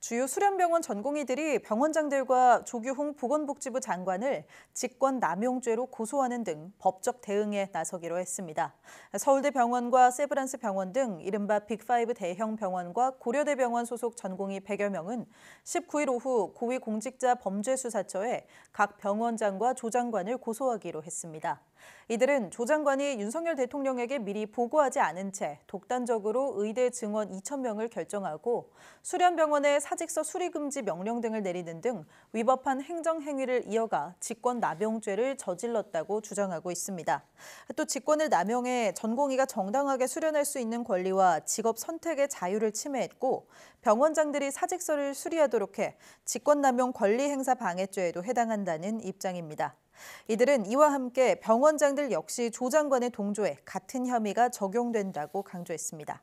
주요 수련병원 전공의들이 병원장들과 조규홍 보건복지부 장관을 직권 남용죄로 고소하는 등 법적 대응에 나서기로 했습니다. 서울대 병원과 세브란스 병원 등 이른바 빅5 대형 병원과 고려대 병원 소속 전공의 100여 명은 19일 오후 고위공직자범죄수사처에 각 병원장과 조 장관을 고소하기로 했습니다. 이들은 조 장관이 윤석열 대통령에게 미리 보고하지 않은 채 독단적으로 의대 증원 2천명을 결정하고 수련병원의 사직서 수리 금지 명령 등을 내리는 등 위법한 행정 행위를 이어가 직권 남용죄를 저질렀다고 주장하고 있습니다. 또 직권을 남용해 전공의가 정당하게 수련할 수 있는 권리와 직업 선택의 자유를 침해했고 병원장들이 사직서를 수리하도록 해 직권 남용 권리 행사 방해죄에도 해당한다는 입장입니다. 이들은 이와 함께 병원장들 역시 조 장관의 동조에 같은 혐의가 적용된다고 강조했습니다.